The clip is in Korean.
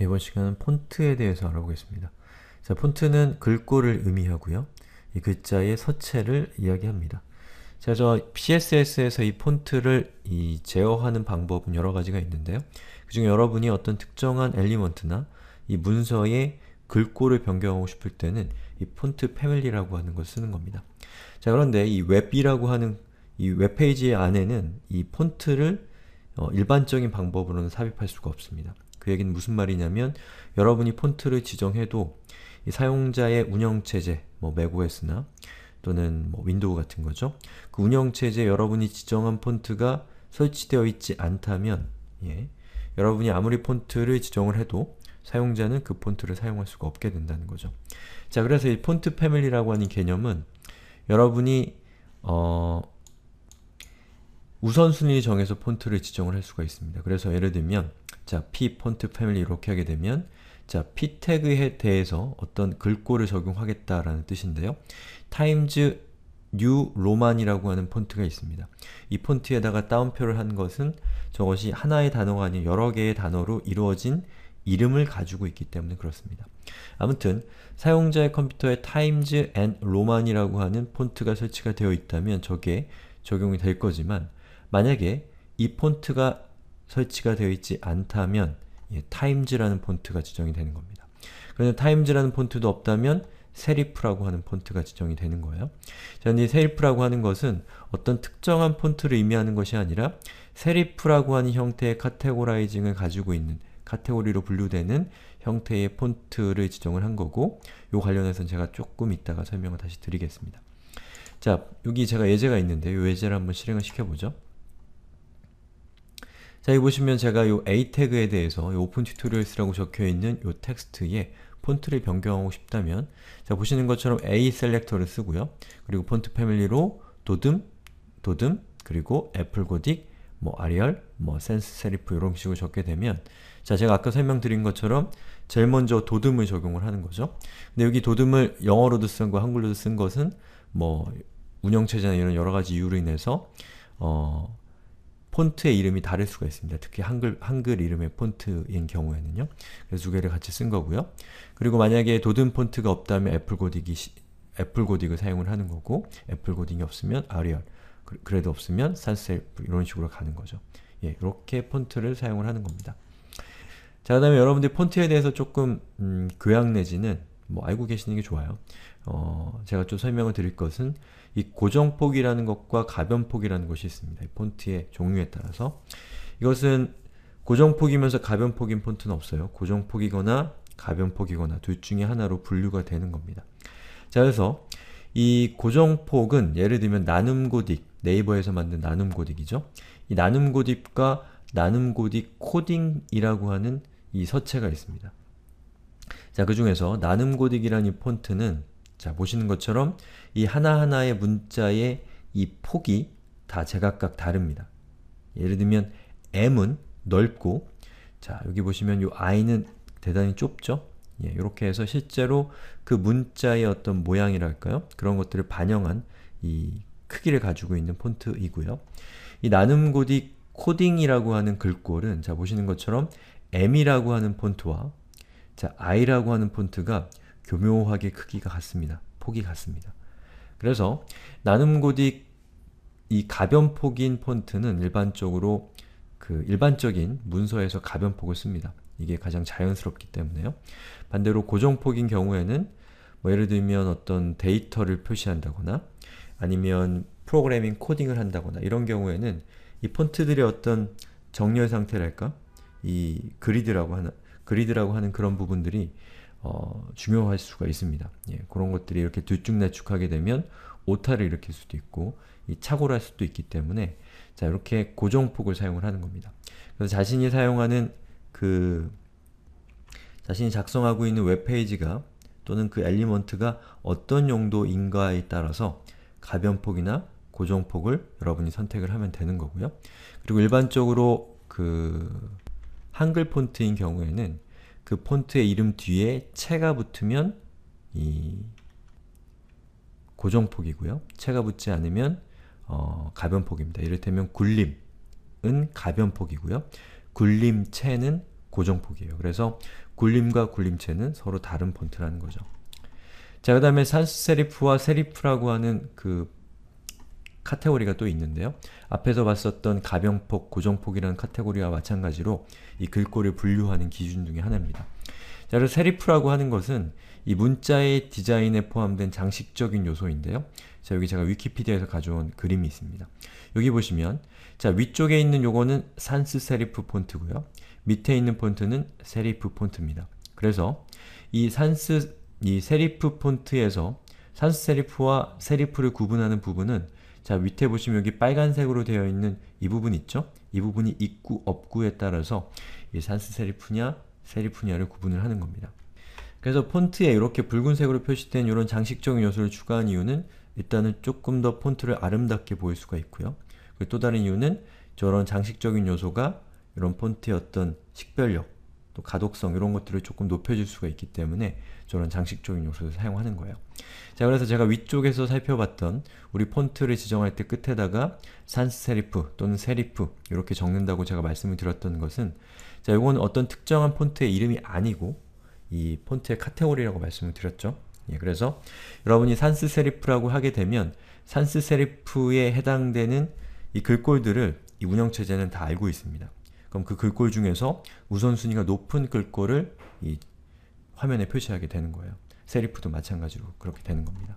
이번 시간은 폰트에 대해서 알아보겠습니다. 자, 폰트는 글꼴을 의미하고요. 이 글자의 서체를 이야기합니다. 자, 저 CSS에서 이 폰트를 이 제어하는 방법은 여러 가지가 있는데요. 그중 여러분이 어떤 특정한 엘리먼트나 이 문서의 글꼴을 변경하고 싶을 때는 이 폰트 패밀리라고 하는 걸 쓰는 겁니다. 자, 그런데 이 웹이라고 하는 이 웹페이지 안에는 이 폰트를 어, 일반적인 방법으로는 삽입할 수가 없습니다. 그 얘기는 무슨 말이냐면 여러분이 폰트를 지정해도 사용자의 운영체제, 뭐 macOS나 또는 뭐 윈도우 같은 거죠. 그 운영체제 여러분이 지정한 폰트가 설치되어 있지 않다면 예, 여러분이 아무리 폰트를 지정을 해도 사용자는 그 폰트를 사용할 수가 없게 된다는 거죠. 자, 그래서 이 폰트 패밀리라고 하는 개념은 여러분이 어, 우선순위 정해서 폰트를 지정을 할 수가 있습니다. 그래서 예를 들면 자, p 폰트 패밀리 이렇게 하게 되면 자, p 태그에 대해서 어떤 글꼴을 적용하겠다라는 뜻인데요. times new roman이라고 하는 폰트가 있습니다. 이 폰트에다가 따옴표를한 것은 저것이 하나의 단어가 아닌 여러 개의 단어로 이루어진 이름을 가지고 있기 때문에 그렇습니다. 아무튼 사용자의 컴퓨터에 times and roman이라고 하는 폰트가 설치가 되어 있다면 저게 적용이 될 거지만 만약에 이 폰트가 설치가 되어 있지 않다면 예, 타임즈라는 폰트가 지정이 되는 겁니다. 그런데 타임즈라는 폰트도 없다면 세리프라고 하는 폰트가 지정이 되는 거예요. 자, 이 세리프라고 하는 것은 어떤 특정한 폰트를 의미하는 것이 아니라 세리프라고 하는 형태의 카테고라이징을 가지고 있는 카테고리로 분류되는 형태의 폰트를 지정을 한 거고 요 관련해서는 제가 조금 이따가 설명을 다시 드리겠습니다. 자, 여기 제가 예제가 있는데 요 예제를 한번 실행을 시켜보죠. 자, 여기 보시면 제가 요 a 태그에 대해서 요 오픈 튜토리얼스라고 적혀있는 요 텍스트에 폰트를 변경하고 싶다면 자, 보시는 것처럼 a 셀렉터를 쓰고요. 그리고 폰트 패밀리로 도듬, 도듬, 그리고 애플 고딕, 뭐 아리얼, 뭐 센스 세리프 이런 식으로 적게 되면 자, 제가 아까 설명드린 것처럼 제일 먼저 도듬을 적용을 하는 거죠. 근데 여기 도듬을 영어로도 쓴거 한글로도 쓴 것은 뭐 운영체제나 이런 여러가지 이유로 인해서 어, 폰트의 이름이 다를 수가 있습니다. 특히 한글, 한글 이름의 폰트인 경우에는요. 그래서 두 개를 같이 쓴 거고요. 그리고 만약에 도든 폰트가 없다면 애플 고딕이 애플 고딕을 사용을 하는 거고 애플 고딕이 없으면 아리얼 그, 그래도 없으면 산셀 이런 식으로 가는 거죠. 예, 이렇게 폰트를 사용을 하는 겁니다. 자, 그 다음에 여러분들 폰트에 대해서 조금 음, 교양 내지는 뭐 알고 계시는 게 좋아요. 어, 제가 좀 설명을 드릴 것은 이 고정폭이라는 것과 가변폭이라는 것이 있습니다. 폰트의 종류에 따라서 이것은 고정폭이면서 가변폭인 폰트는 없어요. 고정폭이거나 가변폭이거나 둘 중에 하나로 분류가 되는 겁니다. 자 그래서 이 고정폭은 예를 들면 나눔고딕, 네이버에서 만든 나눔고딕이죠. 이 나눔고딕과 나눔고딕 코딩이라고 하는 이 서체가 있습니다. 자, 그 중에서 나눔고딕이라는 이 폰트는 자, 보시는 것처럼 이 하나하나의 문자의 이 폭이 다 제각각 다릅니다. 예를 들면 M은 넓고 자, 여기 보시면 이 I는 대단히 좁죠? 예, 이렇게 해서 실제로 그 문자의 어떤 모양이랄까요? 그런 것들을 반영한 이 크기를 가지고 있는 폰트이고요. 이 나눔고딕 코딩이라고 하는 글꼴은 자 보시는 것처럼 M이라고 하는 폰트와 자, i라고 하는 폰트가 교묘하게 크기가 같습니다. 폭이 같습니다. 그래서 나눔고딕 이 가변폭인 폰트는 일반적으로 그 일반적인 문서에서 가변폭을 씁니다. 이게 가장 자연스럽기 때문에요. 반대로 고정폭인 경우에는 뭐 예를 들면 어떤 데이터를 표시한다거나 아니면 프로그래밍 코딩을 한다거나 이런 경우에는 이 폰트들의 어떤 정렬 상태랄까? 이 그리드라고 하나, 그리드라고 하는 그런 부분들이 어, 중요할 수가 있습니다. 예, 그런 것들이 이렇게 들쭉날쭉하게 되면 오타를 일으킬 수도 있고 이 착오를 할 수도 있기 때문에 자 이렇게 고정폭을 사용을 하는 겁니다. 그래서 자신이 사용하는 그 자신이 작성하고 있는 웹페이지가 또는 그 엘리먼트가 어떤 용도인가에 따라서 가변폭이나 고정폭을 여러분이 선택을 하면 되는 거고요. 그리고 일반적으로 그 한글 폰트인 경우에는 그 폰트의 이름 뒤에 체가 붙으면 이 고정폭이고요. 체가 붙지 않으면 어, 가변폭입니다. 이를테면 굴림은 가변폭이고요. 굴림체는 고정폭이에요. 그래서 굴림과 굴림체는 서로 다른 폰트라는 거죠. 자, 그 다음에 산스세리프와 세리프라고 하는 그 카테고리가 또 있는데요. 앞에서 봤었던 가변폭, 고정폭이라는 카테고리와 마찬가지로 이 글꼴을 분류하는 기준 중의 하나입니다. 자, 그래서 세리프라고 하는 것은 이 문자의 디자인에 포함된 장식적인 요소인데요. 자, 여기 제가 위키피디아에서 가져온 그림이 있습니다. 여기 보시면 자, 위쪽에 있는 요거는 산스 세리프 폰트고요. 밑에 있는 폰트는 세리프 폰트입니다. 그래서 이 산스 이 세리프 폰트에서 산스 세리프와 세리프를 구분하는 부분은 자 밑에 보시면 여기 빨간색으로 되어 있는 이 부분 있죠? 이 부분이 입구, 업구에 따라서 이 산스 세리프냐, 세리프냐를 구분을 하는 겁니다. 그래서 폰트에 이렇게 붉은색으로 표시된 이런 장식적인 요소를 추가한 이유는 일단은 조금 더 폰트를 아름답게 보일 수가 있고요. 그리고 또 다른 이유는 저런 장식적인 요소가 이런 폰트의 어떤 식별력, 또 가독성 이런 것들을 조금 높여줄 수가 있기 때문에 저는 장식적인 요소를 사용하는 거예요. 자 그래서 제가 위쪽에서 살펴봤던 우리 폰트를 지정할 때 끝에다가 산스 세리프 또는 세리프 이렇게 적는다고 제가 말씀을 드렸던 것은 자 이건 어떤 특정한 폰트의 이름이 아니고 이 폰트의 카테고리라고 말씀을 드렸죠. 예, 그래서 여러분이 산스 세리프라고 하게 되면 산스 세리프에 해당되는 이 글꼴들을 이 운영체제는 다 알고 있습니다. 그럼 그 글꼴 중에서 우선순위가 높은 글꼴을 이 화면에 표시하게 되는 거예요. 세리프도 마찬가지로 그렇게 되는 겁니다.